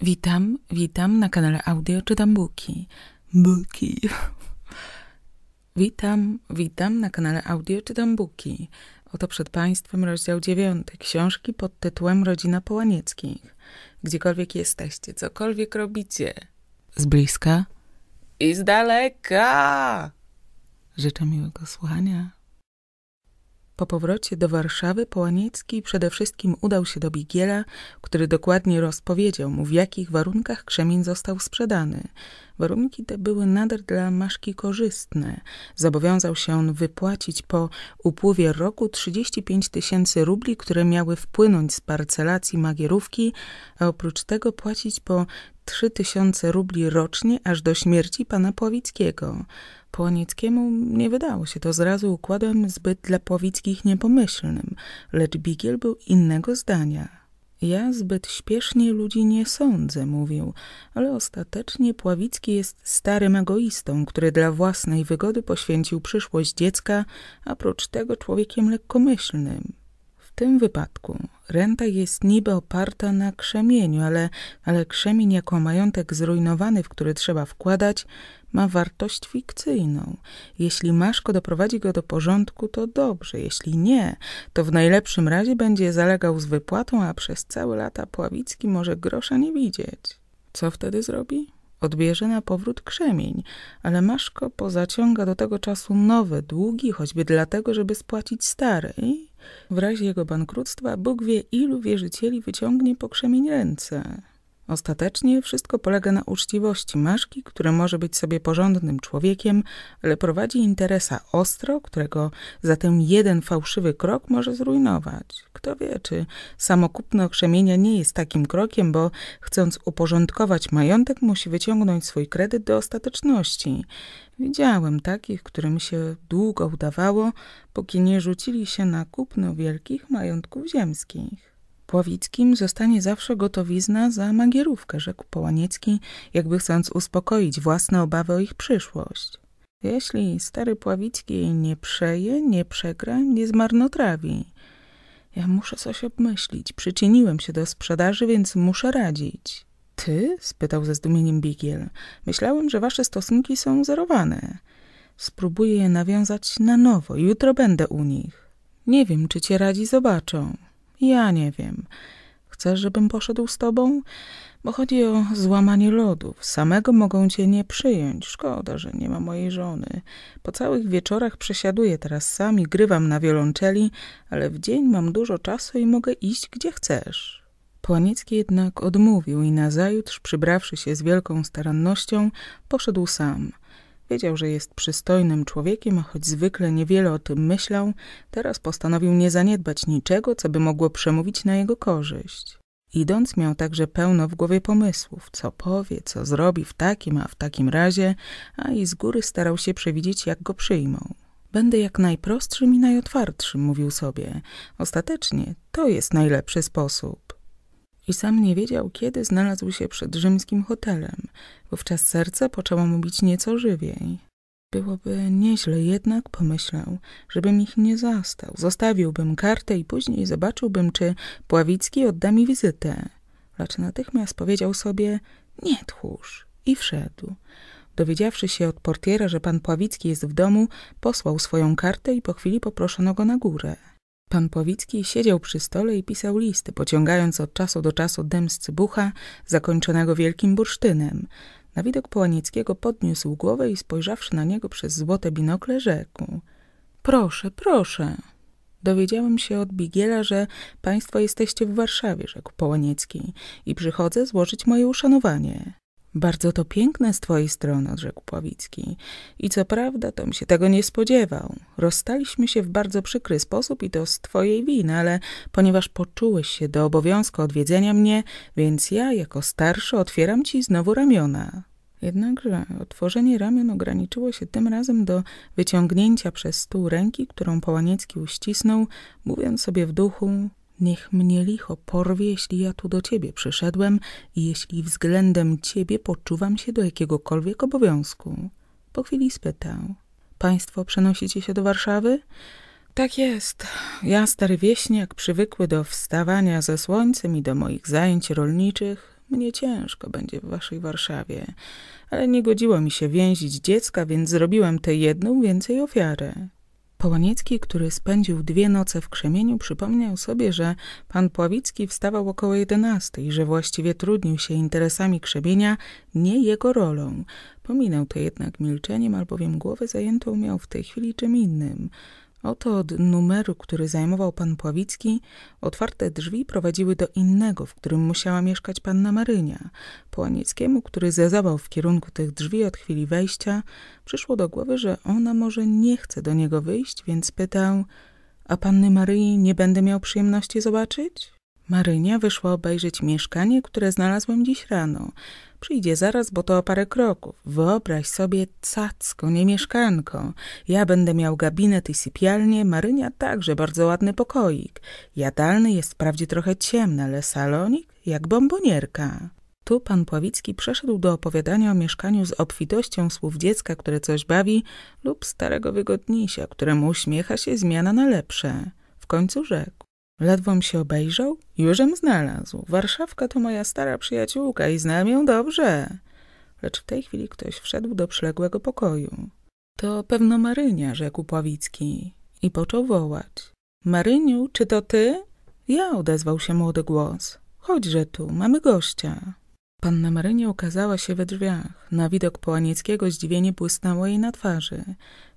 Witam, witam na kanale audio Czytam Buki. Buki. witam, witam na kanale audio Czytam Buki. Oto przed Państwem rozdział dziewiąty książki pod tytułem Rodzina Połanieckich. Gdziekolwiek jesteście, cokolwiek robicie. Z bliska i z daleka. Życzę miłego słuchania. Po powrocie do Warszawy Połaniecki przede wszystkim udał się do Bigiela, który dokładnie rozpowiedział mu, w jakich warunkach krzemień został sprzedany. Warunki te były nader dla Maszki korzystne. Zobowiązał się on wypłacić po upływie roku 35 tysięcy rubli, które miały wpłynąć z parcelacji magierówki, a oprócz tego płacić po 3 tysiące rubli rocznie aż do śmierci pana Pławickiego. Płonickiemu nie wydało się to zrazu układem zbyt dla Pławickich niepomyślnym, lecz Bigiel był innego zdania. Ja zbyt śpiesznie ludzi nie sądzę, mówił, ale ostatecznie Pławicki jest starym egoistą, który dla własnej wygody poświęcił przyszłość dziecka, a prócz tego człowiekiem lekkomyślnym. W tym wypadku renta jest niby oparta na krzemieniu, ale, ale krzemień jako majątek zrujnowany, w który trzeba wkładać, ma wartość fikcyjną. Jeśli Maszko doprowadzi go do porządku, to dobrze. Jeśli nie, to w najlepszym razie będzie zalegał z wypłatą, a przez całe lata Pławicki może grosza nie widzieć. Co wtedy zrobi? Odbierze na powrót krzemień, ale Maszko pozaciąga do tego czasu nowe długi, choćby dlatego, żeby spłacić stare i w razie jego bankructwa Bóg wie, ilu wierzycieli wyciągnie po krzemień ręce. Ostatecznie wszystko polega na uczciwości Maszki, który może być sobie porządnym człowiekiem, ale prowadzi interesa ostro, którego zatem jeden fałszywy krok może zrujnować. Kto wie, czy samokupno krzemienia nie jest takim krokiem, bo chcąc uporządkować majątek, musi wyciągnąć swój kredyt do ostateczności. Widziałem takich, którym się długo udawało, póki nie rzucili się na kupno wielkich majątków ziemskich. Pławickim zostanie zawsze gotowizna za magierówkę, rzekł Połaniecki, jakby chcąc uspokoić własne obawy o ich przyszłość. Jeśli stary Pławicki jej nie przeje, nie przegra, nie zmarnotrawi. Ja muszę coś obmyślić. Przyczyniłem się do sprzedaży, więc muszę radzić. Ty? spytał ze zdumieniem Bigiel. Myślałem, że wasze stosunki są zerowane. Spróbuję je nawiązać na nowo. Jutro będę u nich. Nie wiem, czy cię radzi zobaczą. Ja nie wiem. Chcesz, żebym poszedł z tobą? Bo chodzi o złamanie lodów. Samego mogą cię nie przyjąć. Szkoda, że nie ma mojej żony. Po całych wieczorach przesiaduję teraz i grywam na wiolonczeli, ale w dzień mam dużo czasu i mogę iść gdzie chcesz. Płanicki jednak odmówił i nazajutrz, przybrawszy się z wielką starannością, poszedł sam – Wiedział, że jest przystojnym człowiekiem, choć zwykle niewiele o tym myślał, teraz postanowił nie zaniedbać niczego, co by mogło przemówić na jego korzyść. Idąc miał także pełno w głowie pomysłów, co powie, co zrobi w takim, a w takim razie, a i z góry starał się przewidzieć, jak go przyjmą. Będę jak najprostszym i najotwartszym, mówił sobie. Ostatecznie to jest najlepszy sposób i sam nie wiedział, kiedy znalazł się przed rzymskim hotelem. Wówczas serce poczęło mu bić nieco żywiej. Byłoby nieźle jednak, pomyślał, żebym ich nie zastał. Zostawiłbym kartę i później zobaczyłbym, czy Pławicki odda mi wizytę. Lecz natychmiast powiedział sobie, nie tchórz, i wszedł. Dowiedziawszy się od portiera, że pan Pławicki jest w domu, posłał swoją kartę i po chwili poproszono go na górę. Pan Powicki siedział przy stole i pisał listy, pociągając od czasu do czasu dym z cybucha, zakończonego wielkim bursztynem. Na widok Połanieckiego podniósł głowę i spojrzawszy na niego przez złote binokle, rzekł – Proszę, proszę. Dowiedziałem się od Bigiela, że państwo jesteście w Warszawie, rzekł Połaniecki, i przychodzę złożyć moje uszanowanie. Bardzo to piękne z twojej strony, odrzekł Pławicki. I co prawda, Tom się tego nie spodziewał. Rozstaliśmy się w bardzo przykry sposób i to z twojej winy, ale ponieważ poczułeś się do obowiązku odwiedzenia mnie, więc ja, jako starszy, otwieram ci znowu ramiona. Jednakże otworzenie ramion ograniczyło się tym razem do wyciągnięcia przez stół ręki, którą Połaniecki uścisnął, mówiąc sobie w duchu Niech mnie licho porwie, jeśli ja tu do ciebie przyszedłem i jeśli względem ciebie poczuwam się do jakiegokolwiek obowiązku. Po chwili spytał. Państwo przenosicie się do Warszawy? Tak jest. Ja, stary wieśniak, przywykły do wstawania ze słońcem i do moich zajęć rolniczych, mnie ciężko będzie w waszej Warszawie. Ale nie godziło mi się więzić dziecka, więc zrobiłem tę jedną więcej ofiarę. Połaniecki, który spędził dwie noce w krzemieniu, przypomniał sobie, że pan Pławicki wstawał około jedenastej, że właściwie trudnił się interesami krzemienia, nie jego rolą. Pominął to jednak milczeniem, albowiem głowę zajętą miał w tej chwili czym innym. Oto od numeru, który zajmował pan Pławicki, otwarte drzwi prowadziły do innego, w którym musiała mieszkać panna Marynia. Połanieckiemu, który zezawał w kierunku tych drzwi od chwili wejścia, przyszło do głowy, że ona może nie chce do niego wyjść, więc pytał – a panny Maryi nie będę miał przyjemności zobaczyć? Marynia wyszła obejrzeć mieszkanie, które znalazłem dziś rano. Przyjdzie zaraz, bo to o parę kroków. Wyobraź sobie cacko, nie mieszkanko. Ja będę miał gabinet i sypialnię, Marynia także bardzo ładny pokoik. Jadalny jest wprawdzie trochę ciemny, ale salonik jak bombonierka. Tu pan Pławicki przeszedł do opowiadania o mieszkaniu z obfitością słów dziecka, które coś bawi, lub starego wygodnisia, któremu uśmiecha się zmiana na lepsze. W końcu rzekł. Ledwom się obejrzał, jużem znalazł. Warszawka to moja stara przyjaciółka i znam ją dobrze. Lecz w tej chwili ktoś wszedł do przyległego pokoju. To pewno Marynia, rzekł Pławicki i począł wołać. Maryniu, czy to ty? Ja, odezwał się młody głos. Chodźże tu, mamy gościa. Panna Marynia ukazała się we drzwiach. Na widok Połanieckiego zdziwienie błysnęło jej na twarzy.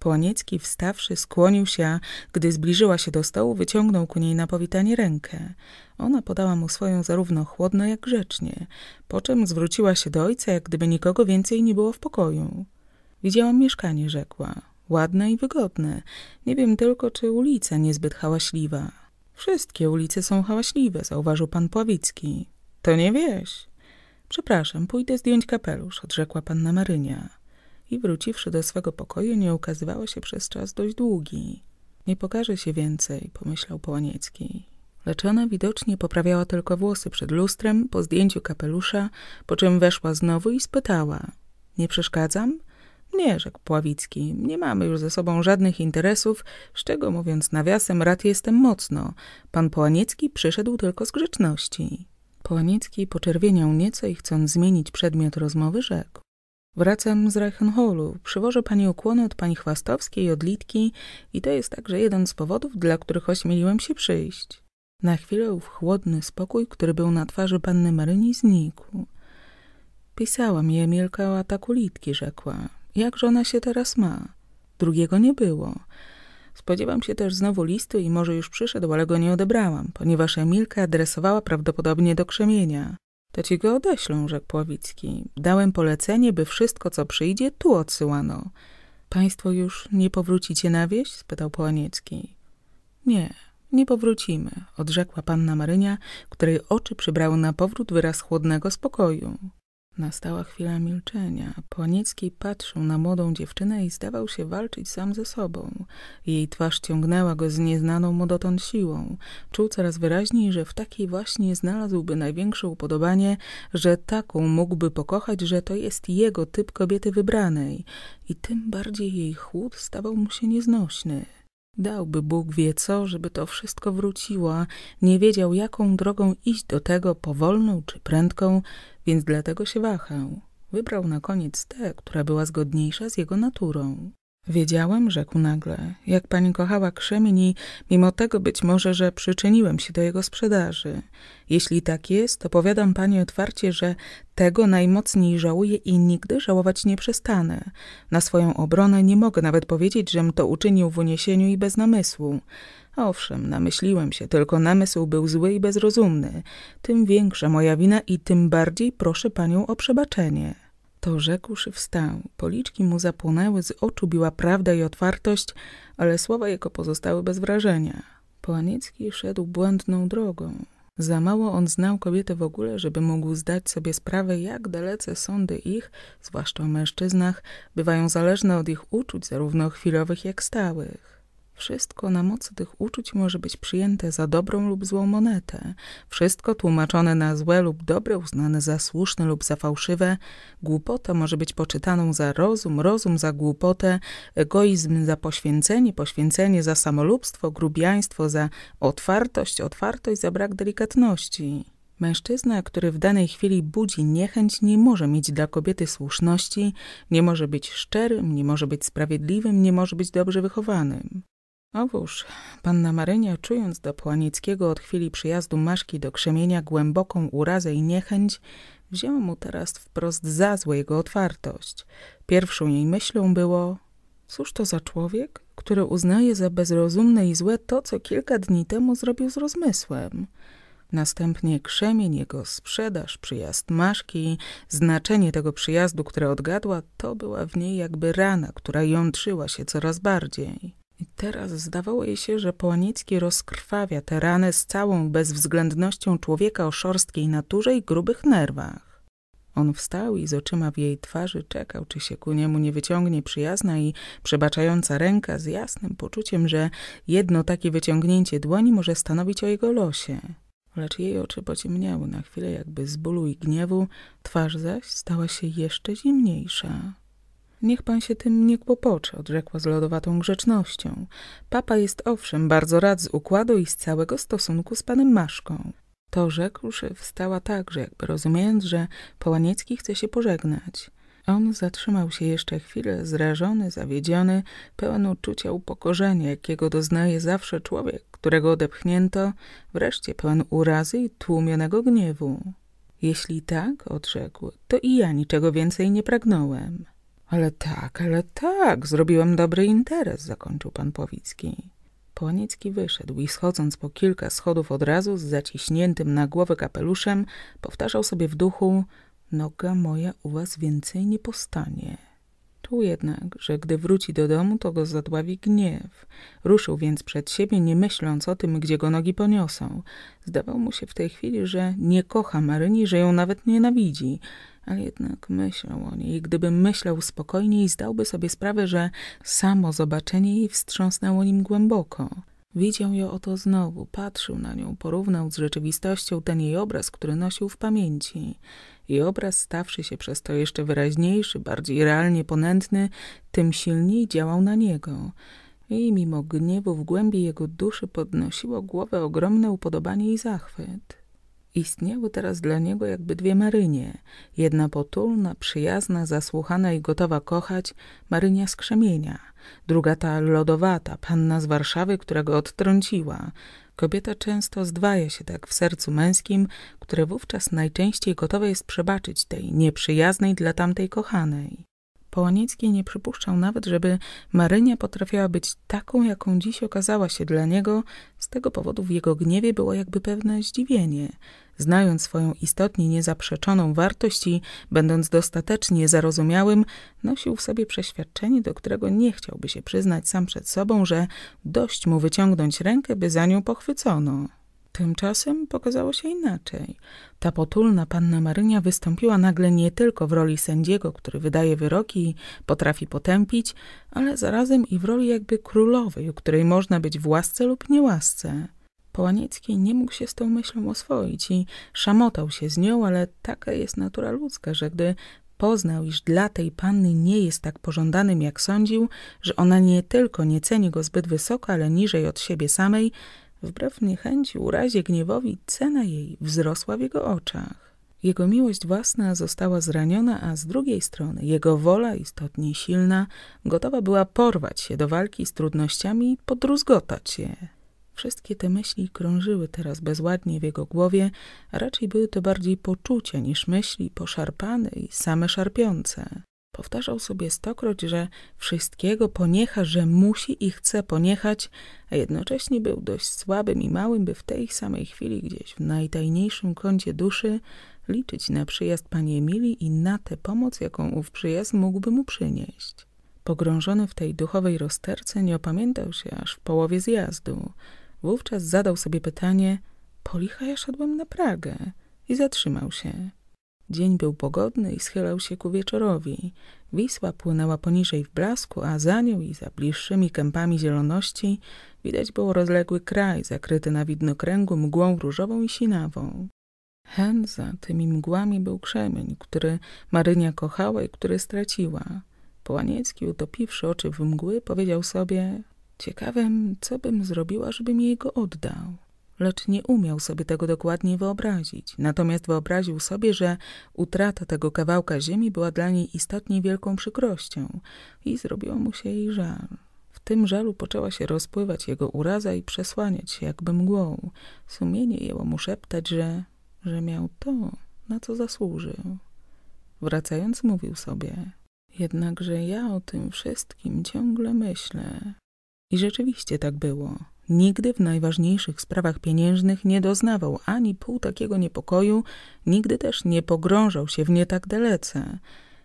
Płoniecki wstawszy skłonił się, gdy zbliżyła się do stołu, wyciągnął ku niej na powitanie rękę. Ona podała mu swoją zarówno chłodno, jak grzecznie, po czym zwróciła się do ojca, jak gdyby nikogo więcej nie było w pokoju. Widziałam mieszkanie, rzekła. Ładne i wygodne. Nie wiem tylko, czy ulica niezbyt hałaśliwa. Wszystkie ulice są hałaśliwe, zauważył pan Pławicki. To nie wieś. Przepraszam, pójdę zdjąć kapelusz, odrzekła panna Marynia i wróciwszy do swego pokoju nie ukazywała się przez czas dość długi. Nie pokaże się więcej, pomyślał Połaniecki. Lecz ona widocznie poprawiała tylko włosy przed lustrem po zdjęciu kapelusza, po czym weszła znowu i spytała. Nie przeszkadzam? Nie, rzekł Pławicki, nie mamy już ze sobą żadnych interesów, z czego mówiąc nawiasem rad jestem mocno. Pan Połaniecki przyszedł tylko z grzeczności. Połaniecki poczerwieniał nieco i chcąc zmienić przedmiot rozmowy rzekł. Wracam z Reichenholu. Przywożę pani ukłony od pani Chwastowskiej od Litki i to jest także jeden z powodów, dla których ośmieliłem się przyjść. Na chwilę ów chłodny spokój, który był na twarzy panny Maryni, znikł. Pisałam je, Emilka o ataku Litki, rzekła. Jakże ona się teraz ma? Drugiego nie było. Spodziewam się też znowu listu i może już przyszedł, ale go nie odebrałam, ponieważ Emilka adresowała prawdopodobnie do krzemienia. To ci go odeślą, rzekł Pławicki. Dałem polecenie, by wszystko, co przyjdzie, tu odsyłano. Państwo już nie powrócicie na wieś? spytał Połaniecki. Nie, nie powrócimy, odrzekła panna Marynia, której oczy przybrały na powrót wyraz chłodnego spokoju. Nastała chwila milczenia. Ponicki patrzył na młodą dziewczynę i zdawał się walczyć sam ze sobą. Jej twarz ciągnęła go z nieznaną mu dotąd siłą. Czuł coraz wyraźniej, że w takiej właśnie znalazłby największe upodobanie, że taką mógłby pokochać, że to jest jego typ kobiety wybranej. I tym bardziej jej chłód stawał mu się nieznośny. Dałby Bóg wie co, żeby to wszystko wróciło, nie wiedział jaką drogą iść do tego, powolną czy prędką, więc dlatego się wahał. Wybrał na koniec tę, która była zgodniejsza z jego naturą. Wiedziałem, rzekł nagle, jak pani kochała krzemień mimo tego być może, że przyczyniłem się do jego sprzedaży. Jeśli tak jest, to powiadam pani otwarcie, że tego najmocniej żałuję i nigdy żałować nie przestanę. Na swoją obronę nie mogę nawet powiedzieć, żem to uczynił w uniesieniu i bez namysłu. Owszem, namyśliłem się, tylko namysł był zły i bezrozumny. Tym większa moja wina i tym bardziej proszę panią o przebaczenie. To rzekłszy wstał. Policzki mu zapłonęły, z oczu biła prawda i otwartość, ale słowa jego pozostały bez wrażenia. Połanicki szedł błędną drogą. Za mało on znał kobietę w ogóle, żeby mógł zdać sobie sprawę, jak dalece sądy ich, zwłaszcza o mężczyznach, bywają zależne od ich uczuć, zarówno chwilowych jak stałych. Wszystko na mocy tych uczuć może być przyjęte za dobrą lub złą monetę. Wszystko tłumaczone na złe lub dobre, uznane za słuszne lub za fałszywe. Głupota może być poczytaną za rozum, rozum za głupotę, egoizm za poświęcenie, poświęcenie za samolubstwo, grubiaństwo za otwartość, otwartość za brak delikatności. Mężczyzna, który w danej chwili budzi niechęć, nie może mieć dla kobiety słuszności, nie może być szczerym, nie może być sprawiedliwym, nie może być dobrze wychowanym. Owóż, panna Marynia, czując do Płanickiego od chwili przyjazdu Maszki do krzemienia głęboką urazę i niechęć, wzięła mu teraz wprost za złe jego otwartość. Pierwszą jej myślą było Cóż to za człowiek, który uznaje za bezrozumne i złe to, co kilka dni temu zrobił z rozmysłem? Następnie krzemień, jego sprzedaż, przyjazd Maszki, znaczenie tego przyjazdu, które odgadła, to była w niej jakby rana, która jątrzyła się coraz bardziej. I teraz zdawało jej się, że Połanicki rozkrwawia te rany z całą bezwzględnością człowieka o szorstkiej naturze i grubych nerwach. On wstał i z oczyma w jej twarzy czekał, czy się ku niemu nie wyciągnie przyjazna i przebaczająca ręka z jasnym poczuciem, że jedno takie wyciągnięcie dłoni może stanowić o jego losie. Lecz jej oczy pociemniały na chwilę jakby z bólu i gniewu, twarz zaś stała się jeszcze zimniejsza. Niech pan się tym nie kłopoczy, odrzekła z lodowatą grzecznością. Papa jest owszem bardzo rad z układu i z całego stosunku z panem Maszką. To rzekłszy, wstała także, jakby rozumiejąc, że Połaniecki chce się pożegnać. On zatrzymał się jeszcze chwilę, zrażony, zawiedziony, pełen uczucia upokorzenia, jakiego doznaje zawsze człowiek, którego odepchnięto, wreszcie pełen urazy i tłumionego gniewu. Jeśli tak, odrzekł, to i ja niczego więcej nie pragnąłem. Ale tak, ale tak, zrobiłem dobry interes, zakończył pan Powicki. Poniecki wyszedł i schodząc po kilka schodów od razu z zaciśniętym na głowę kapeluszem, powtarzał sobie w duchu Noga moja u was więcej nie postanie. Czuł jednak, że gdy wróci do domu, to go zadławi gniew. Ruszył więc przed siebie, nie myśląc o tym, gdzie go nogi poniosą. Zdawało mu się w tej chwili, że nie kocha Maryni, że ją nawet nienawidzi ale jednak myślał o niej. Gdyby myślał spokojniej, zdałby sobie sprawę, że samo zobaczenie jej wstrząsnęło nim głęboko. Widział ją oto znowu, patrzył na nią, porównał z rzeczywistością ten jej obraz, który nosił w pamięci. I obraz, stawszy się przez to jeszcze wyraźniejszy, bardziej realnie ponętny, tym silniej działał na niego. I mimo gniewu w głębi jego duszy podnosiło głowę ogromne upodobanie i zachwyt. Istniały teraz dla niego jakby dwie Marynie. Jedna potulna, przyjazna, zasłuchana i gotowa kochać, Marynia z krzemienia. Druga ta lodowata, panna z Warszawy, która go odtrąciła. Kobieta często zdwaja się tak w sercu męskim, które wówczas najczęściej gotowe jest przebaczyć tej nieprzyjaznej dla tamtej kochanej. Połanicki nie przypuszczał nawet, żeby Marynia potrafiła być taką, jaką dziś okazała się dla niego. Z tego powodu w jego gniewie było jakby pewne zdziwienie. Znając swoją istotnie niezaprzeczoną wartość i będąc dostatecznie zarozumiałym, nosił w sobie przeświadczenie, do którego nie chciałby się przyznać sam przed sobą, że dość mu wyciągnąć rękę, by za nią pochwycono. Tymczasem pokazało się inaczej. Ta potulna panna Marynia wystąpiła nagle nie tylko w roli sędziego, który wydaje wyroki i potrafi potępić, ale zarazem i w roli jakby królowej, u której można być w łasce lub niełasce. Połaniecki nie mógł się z tą myślą oswoić i szamotał się z nią, ale taka jest natura ludzka, że gdy poznał, iż dla tej panny nie jest tak pożądanym, jak sądził, że ona nie tylko nie ceni go zbyt wysoko, ale niżej od siebie samej, Wbrew niechęci, urazie, gniewowi, cena jej wzrosła w jego oczach. Jego miłość własna została zraniona, a z drugiej strony jego wola, istotnie silna, gotowa była porwać się do walki z trudnościami i podruzgotać je. Wszystkie te myśli krążyły teraz bezładnie w jego głowie, a raczej były to bardziej poczucia niż myśli poszarpane i same szarpiące. Powtarzał sobie stokroć, że wszystkiego poniecha, że musi i chce poniechać, a jednocześnie był dość słabym i małym, by w tej samej chwili gdzieś w najtajniejszym kącie duszy liczyć na przyjazd pani Emilii i na tę pomoc, jaką ów przyjazd mógłby mu przynieść. Pogrążony w tej duchowej rozterce nie opamiętał się aż w połowie zjazdu. Wówczas zadał sobie pytanie, po licha ja szedłem na Pragę i zatrzymał się. Dzień był pogodny i schylał się ku wieczorowi. Wisła płynęła poniżej w blasku, a za nią i za bliższymi kępami zieloności widać było rozległy kraj zakryty na widnokręgu mgłą różową i sinawą. Hen za tymi mgłami był krzemień, który Marynia kochała i który straciła. Połaniecki, utopiwszy oczy w mgły, powiedział sobie – ciekawym, co bym zrobiła, żebym jej go oddał lecz nie umiał sobie tego dokładnie wyobrazić. Natomiast wyobraził sobie, że utrata tego kawałka ziemi była dla niej istotnie wielką przykrością i zrobiło mu się jej żal. W tym żalu poczęła się rozpływać jego uraza i przesłaniać się jakby mgłą. Sumienie jęło mu szeptać, że, że miał to, na co zasłużył. Wracając mówił sobie, jednakże ja o tym wszystkim ciągle myślę. I rzeczywiście tak było. Nigdy w najważniejszych sprawach pieniężnych nie doznawał ani pół takiego niepokoju, nigdy też nie pogrążał się w nie tak dalece.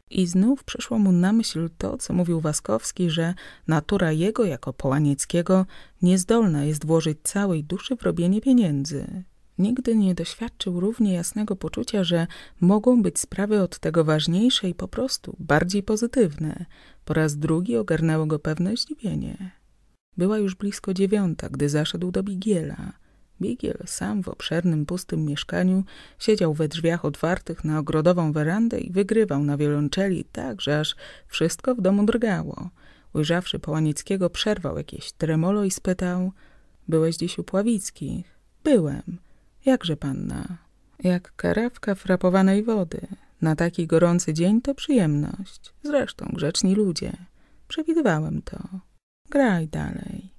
I znów przyszło mu na myśl to, co mówił Waskowski, że natura jego jako Połanieckiego niezdolna jest włożyć całej duszy w robienie pieniędzy. Nigdy nie doświadczył równie jasnego poczucia, że mogą być sprawy od tego ważniejsze i po prostu bardziej pozytywne. Po raz drugi ogarnęło go pewne zdziwienie. Była już blisko dziewiąta, gdy zaszedł do Bigiela. Bigiel sam w obszernym, pustym mieszkaniu siedział we drzwiach otwartych na ogrodową werandę i wygrywał na wiolonczeli tak, że aż wszystko w domu drgało. Ujrzawszy Połanickiego, przerwał jakieś tremolo i spytał – Byłeś dziś u Pławickich? – Byłem. – Jakże panna? – Jak karawka frapowanej wody. Na taki gorący dzień to przyjemność. Zresztą grzeczni ludzie. Przewidywałem to. Graj dalej.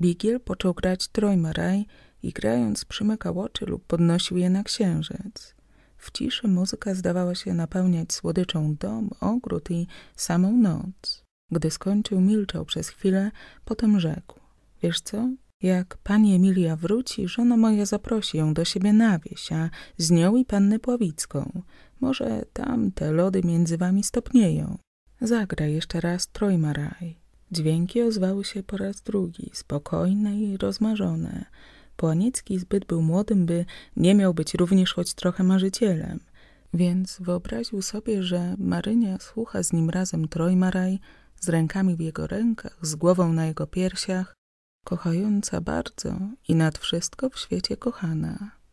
Bigiel począł grać trojmaraj i grając przymykał oczy lub podnosił je na księżyc. W ciszy muzyka zdawała się napełniać słodyczą dom, ogród i samą noc. Gdy skończył, milczał przez chwilę, potem rzekł. Wiesz co? Jak pani Emilia wróci, żona moja zaprosi ją do siebie na wieś, a z nią i pannę Pławicką. Może tam te lody między wami stopnieją. Zagra jeszcze raz Trojmaraj. Dźwięki ozwały się po raz drugi, spokojne i rozmarzone. Połanicki zbyt był młodym, by nie miał być również choć trochę marzycielem. Więc wyobraził sobie, że Marynia słucha z nim razem Trojmaraj, z rękami w jego rękach, z głową na jego piersiach, kochająca bardzo i nad wszystko w świecie kochana.